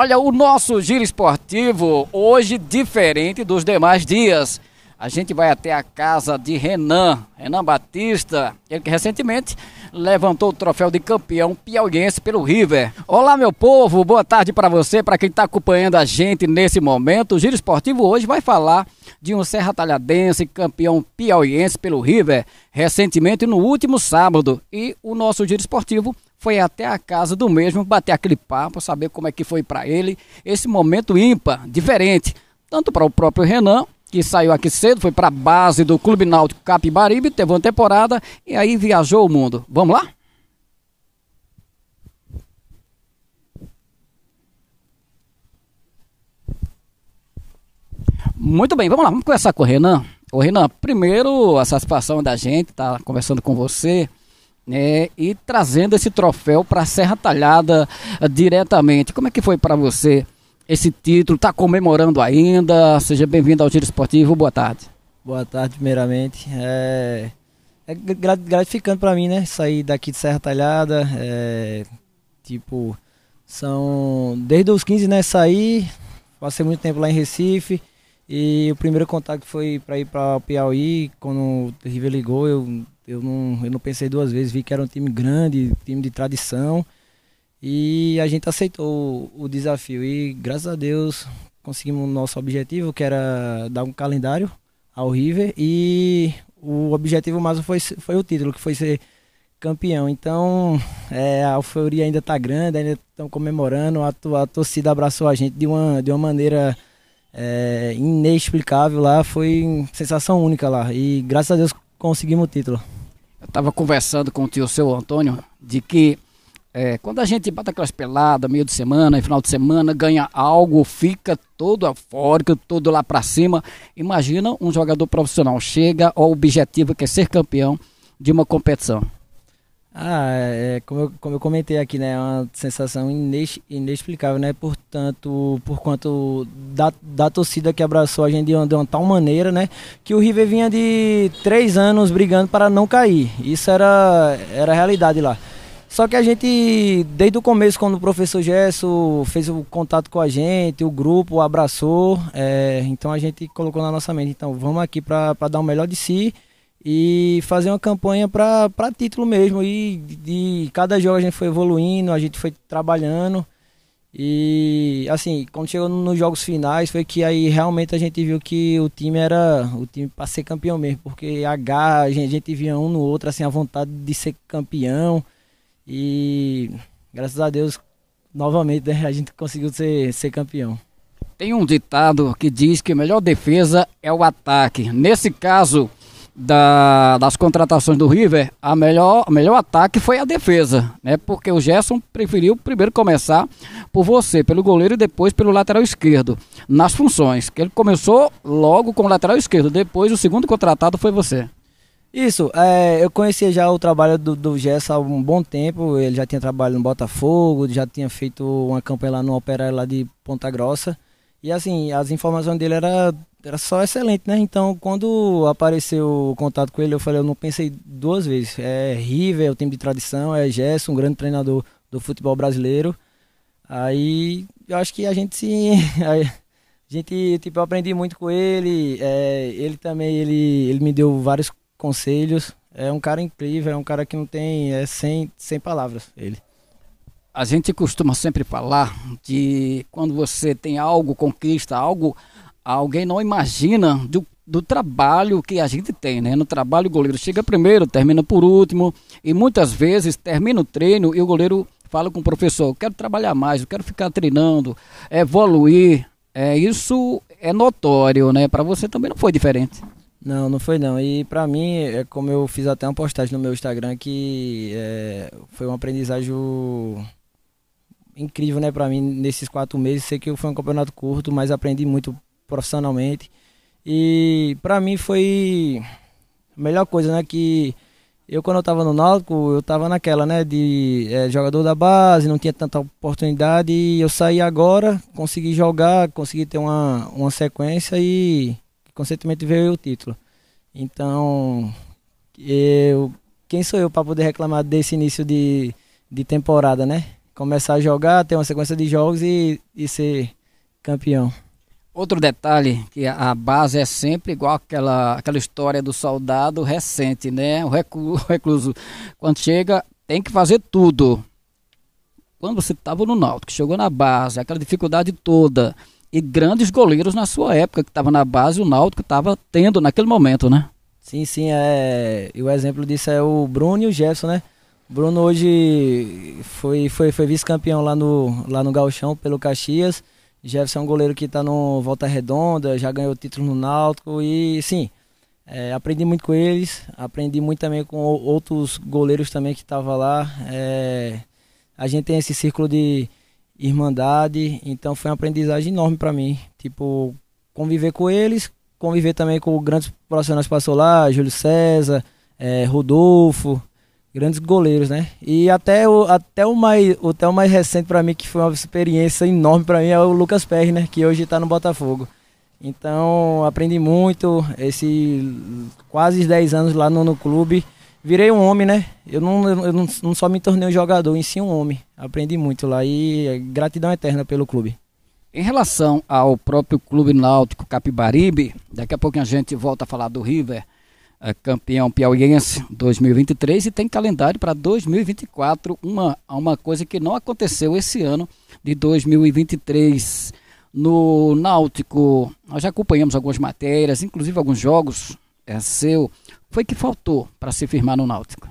Olha, o nosso giro esportivo hoje diferente dos demais dias. A gente vai até a casa de Renan, Renan Batista, ele que recentemente levantou o troféu de campeão piauiense pelo River. Olá, meu povo, boa tarde para você, para quem está acompanhando a gente nesse momento. O Giro Esportivo hoje vai falar de um Serra Talhadense campeão piauiense pelo River, recentemente no último sábado. E o nosso Giro Esportivo foi até a casa do mesmo bater aquele papo, saber como é que foi para ele esse momento ímpar, diferente, tanto para o próprio Renan, que saiu aqui cedo, foi para a base do Clube Náutico Capibaribe, teve uma temporada e aí viajou o mundo. Vamos lá? Muito bem, vamos lá, vamos conversar com o Renan. O Renan, primeiro a satisfação da gente estar tá conversando com você né, e trazendo esse troféu para Serra Talhada eh, diretamente. Como é que foi para você esse título? Está comemorando ainda? Seja bem-vindo ao Giro Esportivo. Boa tarde. Boa tarde, primeiramente. É, é gratificante para mim, né? Sair daqui de Serra Talhada. É, tipo, são. Desde os 15, né? Saí, passei muito tempo lá em Recife. E o primeiro contato foi para ir para Piauí. Quando o River ligou, eu eu não, eu não pensei duas vezes, vi que era um time grande, time de tradição. E a gente aceitou o, o desafio. E graças a Deus conseguimos o nosso objetivo, que era dar um calendário ao River. E o objetivo mais foi, foi o título, que foi ser campeão. Então é, a euforia ainda está grande, ainda estão comemorando. A, a, torcida abraçou a gente de uma, de uma maneira é, inexplicável lá. Foi sensação única lá. E graças a Deus conseguimos o título eu estava conversando com o tio seu Antônio de que é, quando a gente bate aquelas peladas, meio de semana, final de semana, ganha algo, fica todo afórico, todo lá para cima. Imagina um jogador profissional chega ao objetivo que é ser campeão de uma competição. Ah, é, é, como, eu, como eu comentei aqui, né, é uma sensação inexplicável, né, portanto, por quanto da, da torcida que abraçou a gente de uma, de uma tal maneira, né, que o River vinha de três anos brigando para não cair, isso era, era a realidade lá. Só que a gente, desde o começo, quando o professor Gesso fez o contato com a gente, o grupo abraçou, é, então a gente colocou na nossa mente, então vamos aqui para dar o melhor de si e fazer uma campanha para título mesmo. E, de cada jogo a gente foi evoluindo, a gente foi trabalhando. E assim, quando chegou nos jogos finais, foi que aí realmente a gente viu que o time era o time para ser campeão mesmo, porque a garra, a gente, a gente via um no outro, assim, a vontade de ser campeão. E graças a Deus, novamente, né, a gente conseguiu ser, ser campeão. Tem um ditado que diz que a melhor defesa é o ataque. Nesse caso, da, das contratações do River, a melhor, a melhor ataque foi a defesa, né? Porque o Gerson preferiu primeiro começar por você, pelo goleiro e depois pelo lateral esquerdo, nas funções. Que ele começou logo com o lateral esquerdo, depois o segundo contratado foi você. Isso, é, eu conhecia já o trabalho do, do Gerson há um bom tempo, ele já tinha trabalho no Botafogo, já tinha feito uma campanha lá no Operário lá de Ponta Grossa. E assim, as informações dele era era só excelente, né? Então, quando apareceu o contato com ele, eu falei, eu não pensei duas vezes. É River, é o time de tradição, é Gerson, um grande treinador do futebol brasileiro. Aí, eu acho que a gente se... A gente, tipo, eu aprendi muito com ele. É, ele também, ele, ele me deu vários conselhos. É um cara incrível, é um cara que não tem... É sem, sem palavras, ele. A gente costuma sempre falar de quando você tem algo, conquista algo alguém não imagina do, do trabalho que a gente tem, né? No trabalho o goleiro chega primeiro, termina por último, e muitas vezes termina o treino e o goleiro fala com o professor, eu quero trabalhar mais, eu quero ficar treinando, evoluir. É, isso é notório, né? Para você também não foi diferente. Não, não foi não. E para mim, é como eu fiz até uma postagem no meu Instagram, que é, foi um aprendizagem incrível, né, para mim, nesses quatro meses. Sei que foi um campeonato curto, mas aprendi muito profissionalmente. E para mim foi a melhor coisa, né? Que eu quando eu tava no Náutico, eu tava naquela, né? De é, jogador da base, não tinha tanta oportunidade. E eu saí agora, consegui jogar, consegui ter uma, uma sequência e consequentemente veio o título. Então, eu, quem sou eu para poder reclamar desse início de, de temporada, né? Começar a jogar, ter uma sequência de jogos e, e ser campeão. Outro detalhe, que a base é sempre igual aquela, aquela história do soldado recente, né? O recluso, quando chega, tem que fazer tudo. Quando você estava no Náutico, chegou na base, aquela dificuldade toda, e grandes goleiros na sua época que estava na base, o Náutico estava tendo naquele momento, né? Sim, sim, é... e o exemplo disso é o Bruno e o Gerson, né? O Bruno hoje foi, foi, foi vice-campeão lá no, lá no Galchão pelo Caxias, Jefferson, é um goleiro que está no Volta Redonda, já ganhou título no Náutico e sim, é, aprendi muito com eles, aprendi muito também com outros goleiros também que estavam lá. É, a gente tem esse círculo de irmandade, então foi uma aprendizagem enorme para mim. Tipo, conviver com eles, conviver também com grandes profissionais que passou lá, Júlio César, é, Rodolfo, grandes goleiros, né? E até o, até o, mais, até o mais recente para mim, que foi uma experiência enorme para mim, é o Lucas Perry, né? Que hoje está no Botafogo. Então, aprendi muito esses quase 10 anos lá no, no, clube. Virei um homem, né? Eu, não, eu não, não só me tornei um jogador, em si um homem. Aprendi muito lá e é gratidão eterna pelo clube. Em relação ao próprio Clube Náutico Capibaribe, daqui a pouco a gente volta a falar do River. Eh, campeão piauiense 2023 e tem calendário para 2024, uma, uma coisa que não aconteceu esse ano de 2023. No Náutico, nós já acompanhamos algumas matérias, inclusive alguns jogos é seu. Foi é que faltou para se firmar no Náutico?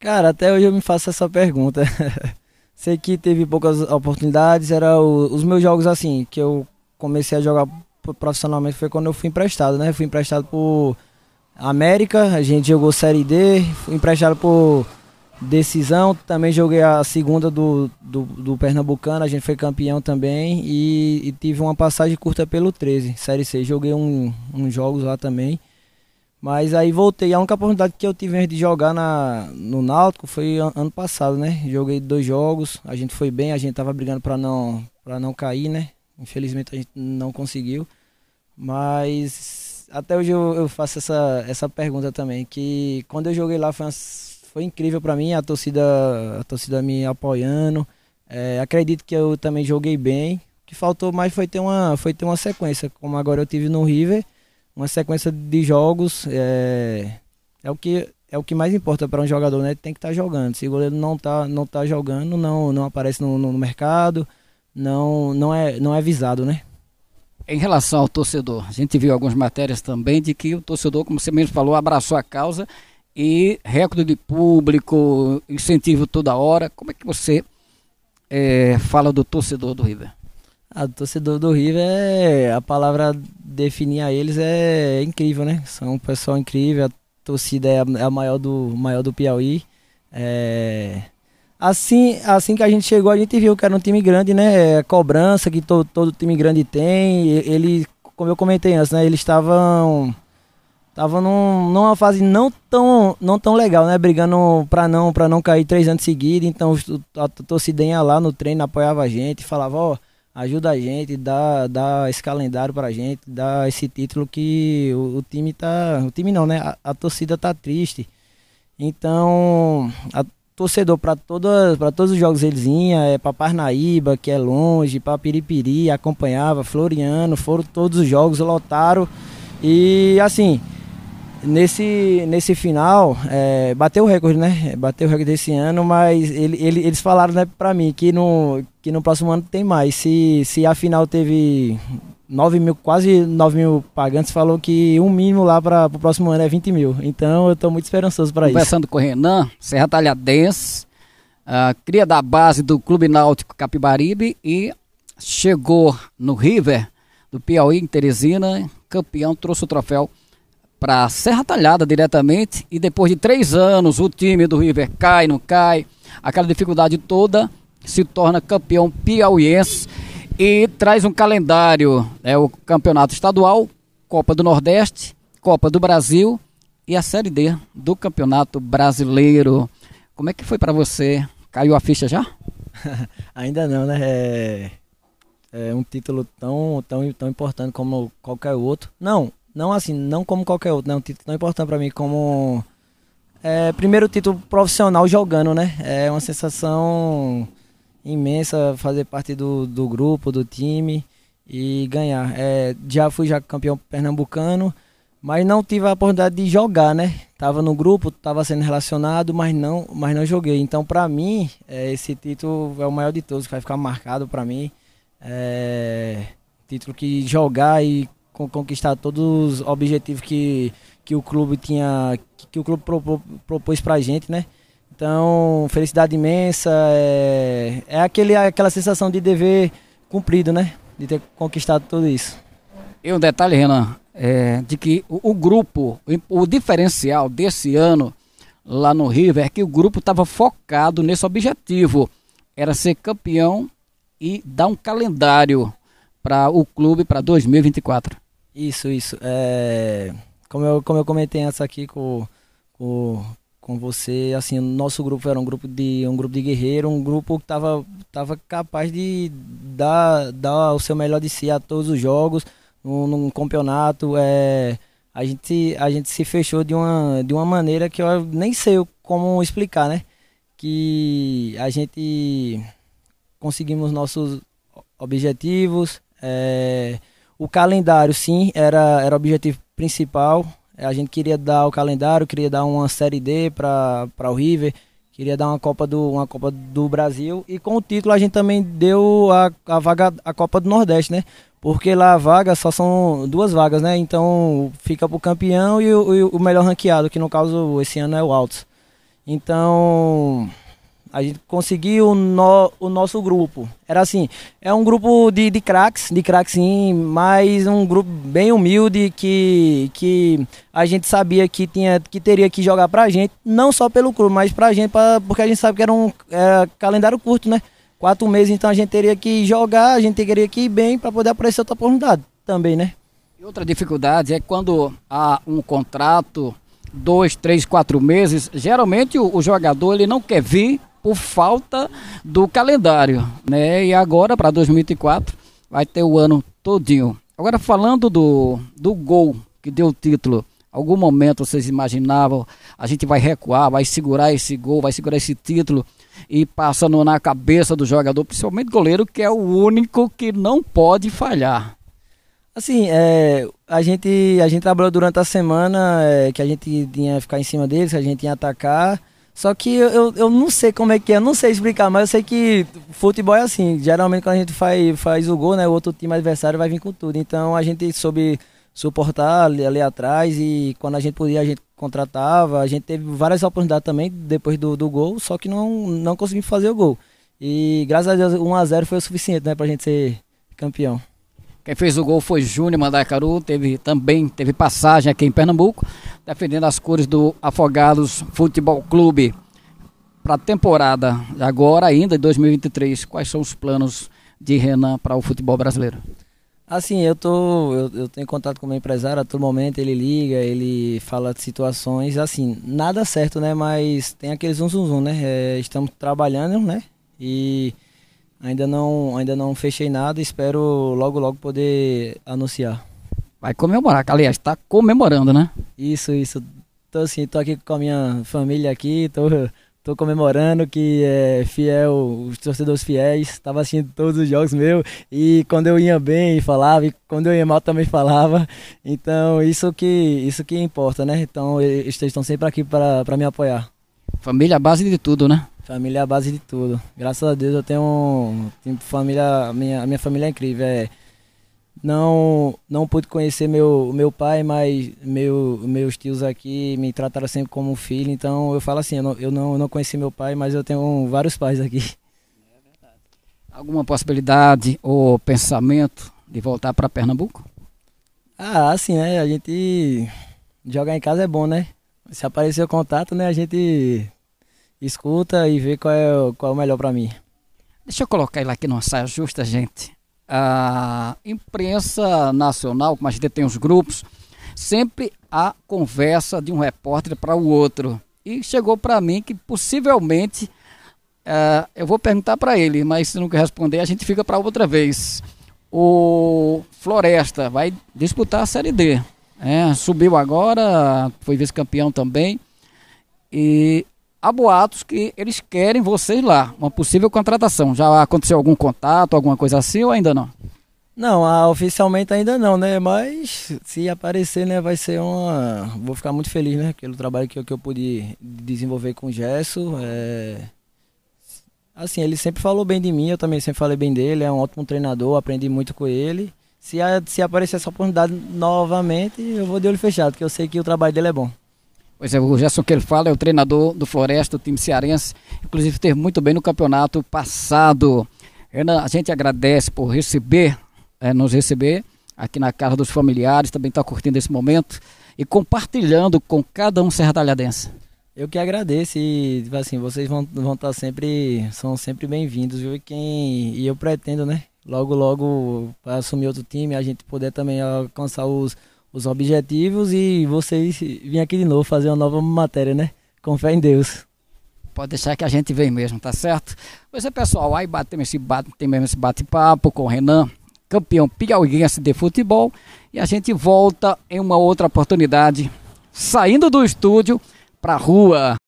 Cara, até hoje eu me faço essa pergunta. Sei que teve poucas oportunidades, era o, os meus jogos assim, que eu comecei a jogar profissionalmente foi quando eu fui emprestado, né? Fui emprestado por América, a gente jogou Série D, fui emprestado por decisão, também joguei a segunda do, do, do Pernambucano, a gente foi campeão também e, e, tive uma passagem curta pelo 13, Série C, joguei uns um, um jogos lá também, mas aí voltei, a única oportunidade que eu tive de jogar na, no Náutico foi ano passado, né, joguei dois jogos, a gente foi bem, a gente tava brigando para não, não cair, né, infelizmente a gente não conseguiu, mas até hoje eu, eu, faço essa, essa pergunta também, que quando eu joguei lá foi, uma, foi incrível para mim, a torcida, a torcida me apoiando. É, acredito que eu também joguei bem. O que faltou mais foi ter uma, foi ter uma sequência, como agora eu tive no River, uma sequência de jogos. É, é o que é o que mais importa para um jogador, né? Tem que estar tá jogando. Se o goleiro não tá, não tá jogando, não, não aparece no, no mercado, não, não, é, não é visado, né? em relação ao torcedor, a gente viu algumas matérias também de que o torcedor, como você mesmo falou, abraçou a causa e recorde de público, incentivo toda hora. Como é que você é, fala do torcedor do River? Ah, do torcedor do River, é, a palavra definir a eles é incrível, né? São um pessoal incrível, a torcida é a, é a maior, do, maior do Piauí. É, Assim, assim que a gente chegou, a gente viu que era um time grande, né? É, cobrança que to, todo time grande tem. Ele, como eu comentei antes, né? Eles estavam Tava num, numa fase não tão, não tão legal, né? Brigando pra não, pra não cair três anos seguidos. Então a, a ia lá no treino apoiava a gente, falava, ó, oh, ajuda a gente, dá, dá esse calendário pra gente, dá esse título que o, o time tá. O time não, né? A, a torcida tá triste. Então, a, torcedor para todas para todos os jogos eles iam, é para Parnaíba, que é longe, para Piripiri, acompanhava Floriano, foram todos os jogos, lotaram. E assim, nesse, nesse final, é, bateu o recorde, né? Bateu o recorde desse ano, mas ele, ele, eles falaram né, para mim que no, que no próximo ano tem mais. Se, se a final teve 9 mil, quase 9 mil pagantes falou que um mínimo lá para o próximo ano é 20 mil. Então eu estou muito esperançoso para isso. Conversando com o Renan, Serra Talhadense, uh, cria da base do Clube Náutico Capibaribe e chegou no River do Piauí em Teresina, campeão, trouxe o troféu para Serra Talhada diretamente e depois de três anos o time do River cai, não cai, aquela dificuldade toda, se torna campeão piauiense e traz um calendário, é o Campeonato Estadual, Copa do Nordeste, Copa do Brasil e a Série D do Campeonato Brasileiro. Como é que foi para você? Caiu a ficha já? Ainda não, né? É, é, um título tão, tão, tão importante como qualquer outro. Não, não assim, não como qualquer outro, né? Um título tão importante para mim como é, primeiro título profissional jogando, né? É uma sensação imensa fazer parte do, do grupo, do time e ganhar. É, já fui já campeão pernambucano, mas não tive a oportunidade de jogar, né? Tava no grupo, tava sendo relacionado, mas não, mas não joguei. Então, para mim, é, esse título é o maior de todos, que vai ficar marcado para mim. É, título que jogar e conquistar todos os objetivos que, que o clube tinha, que, que o clube pro, propôs pra gente, né? Então, felicidade imensa, é, é aquele, aquela sensação de dever cumprido, né? De ter conquistado tudo isso. E um detalhe, Renan, é, de que o, o grupo, o, o diferencial desse ano lá no River é que o grupo estava focado nesse objetivo. Era ser campeão e dar um calendário para o clube para 2024. Isso, isso. É, como, eu, como eu comentei antes aqui com, com o com você. Assim, o nosso grupo era um grupo de um grupo de guerreiro, um grupo que estava tava capaz de dar, dar o seu melhor de si a todos os jogos, num, num campeonato. É, a, gente, a gente se fechou de uma, de uma maneira que eu nem sei como explicar, né? Que a gente conseguimos nossos objetivos. É, o calendário, sim, era, era o objetivo principal. É, a gente queria dar o calendário, queria dar uma Série D para o River, queria dar uma Copa, do, uma Copa do Brasil. E com o título a gente também deu a, a vaga, a Copa do Nordeste, né? Porque lá a vaga só são duas vagas, né? Então fica para o campeão e o, e o melhor ranqueado, que no caso esse ano é o Altos. Então a gente conseguiu no, o nosso grupo. Era assim, é um grupo de, de craques, de craques sim, mas um grupo bem humilde que, que a gente sabia que, tinha, que teria que jogar pra gente, não só pelo clube, mas pra gente, pra, porque a gente sabe que era um era calendário curto, né? Quatro meses, então a gente teria que jogar, a gente teria que ir bem para poder aparecer outra oportunidade também, né? Outra dificuldade é quando há um contrato, dois, três, quatro meses, geralmente o, o jogador ele não quer vir por falta do calendário, né? E agora para 2024 vai ter o ano todinho. Agora falando do, do gol que deu o título, algum momento vocês imaginavam a gente vai recuar, vai segurar esse gol, vai segurar esse título e passando na cabeça do jogador, principalmente goleiro que é o único que não pode falhar. Assim, é, a gente a gente trabalhou durante a semana é, que a gente tinha que ficar em cima deles, que a gente ia atacar só que eu, eu não sei como é que é, eu não sei explicar, mas eu sei que futebol é assim. Geralmente quando a gente faz, faz o gol, né, o outro time adversário vai vir com tudo. Então a gente soube suportar ali, ali atrás e quando a gente podia a gente contratava. A gente teve várias oportunidades também depois do, do gol, só que não, não conseguimos fazer o gol. E graças a Deus 1 a 0 foi o suficiente, né, a gente ser campeão. Quem fez o gol foi Júnior Mandacaru, teve também teve passagem aqui em Pernambuco, defendendo as cores do Afogados Futebol Clube. Para a temporada agora ainda, 2023, quais são os planos de Renan para o futebol brasileiro? Assim, eu tô, eu, eu, tenho contato com o meu empresário a todo momento, ele liga, ele fala de situações, assim, nada certo, né? Mas tem aqueles um zum, zum né? É, estamos trabalhando, né? E Ainda não, ainda não fechei nada, espero logo logo poder anunciar. Vai comemorar, aliás, tá comemorando, né? Isso, isso. Tô assim, tô aqui com a minha família aqui, tô, tô comemorando que é fiel, os torcedores fiéis, tava assistindo todos os jogos meu e quando eu ia bem falava e quando eu ia mal também falava. Então, isso que isso que importa, né? Então, eles estão sempre aqui para me apoiar. Família, é a base de tudo, né? Família é a base de tudo. Graças a Deus eu tenho, tenho família, a minha, a minha família é incrível. É, não não pude conhecer meu meu pai, mas meu, meus tios aqui me trataram sempre como um filho. Então eu falo assim, eu não, eu não, eu não conheci meu pai, mas eu tenho vários pais aqui. É Alguma possibilidade ou pensamento de voltar para Pernambuco? Ah, assim, né? A gente jogar em casa é bom, né? Se aparecer o contato, né? A gente escuta e vê qual é, qual é o melhor para mim. Deixa eu colocar ele aqui numa saia justa, gente. A imprensa nacional, como a gente tem os grupos, sempre há conversa de um repórter para o outro. E chegou para mim que possivelmente uh, eu vou perguntar para ele, mas se não responder, a gente fica para outra vez. O Floresta vai disputar a Série D. Né? subiu agora, foi vice-campeão também. E há boatos que eles querem vocês lá, uma possível contratação. Já aconteceu algum contato, alguma coisa assim ou ainda não? Não, ah, oficialmente ainda não, né? Mas se aparecer, né, vai ser uma. Vou ficar muito feliz, né? Pelo trabalho que eu, que eu pude desenvolver com o Gesso. É... Assim, ele sempre falou bem de mim, eu também sempre falei bem dele. É um ótimo treinador, aprendi muito com ele. Se, a, se aparecer essa oportunidade novamente, eu vou de olho fechado, porque eu sei que o trabalho dele é bom. Pois é, o Gerson que ele fala é o treinador do Floresta, time cearense, inclusive teve muito bem no campeonato passado. a gente agradece por receber, é, nos receber aqui na casa dos familiares, também está curtindo esse momento e compartilhando com cada um Talhadense. Eu que agradeço e, tipo assim, vocês vão estar vão tá sempre, são sempre bem-vindos, viu? E, quem, e eu pretendo, né, logo, logo, para assumir outro time, a gente poder também alcançar os os objetivos e vocês virem aqui de novo fazer uma nova matéria, né? Com fé em Deus. Pode deixar que a gente vem mesmo, tá certo? Pois é, pessoal, aí esse bate, tem mesmo esse bate-papo com o Renan, campeão piauiense de futebol, e a gente volta em uma outra oportunidade, saindo do estúdio para a rua.